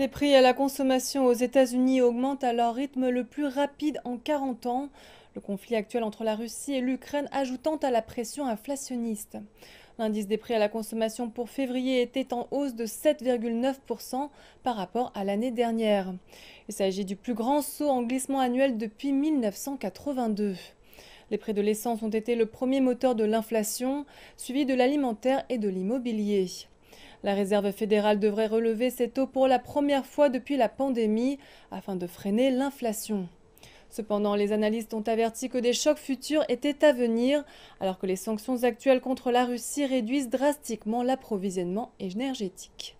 Les prix à la consommation aux États-Unis augmentent à leur rythme le plus rapide en 40 ans, le conflit actuel entre la Russie et l'Ukraine ajoutant à la pression inflationniste. L'indice des prix à la consommation pour février était en hausse de 7,9% par rapport à l'année dernière. Il s'agit du plus grand saut en glissement annuel depuis 1982. Les prix de l'essence ont été le premier moteur de l'inflation, suivi de l'alimentaire et de l'immobilier. La Réserve fédérale devrait relever ses taux pour la première fois depuis la pandémie afin de freiner l'inflation. Cependant, les analystes ont averti que des chocs futurs étaient à venir, alors que les sanctions actuelles contre la Russie réduisent drastiquement l'approvisionnement énergétique.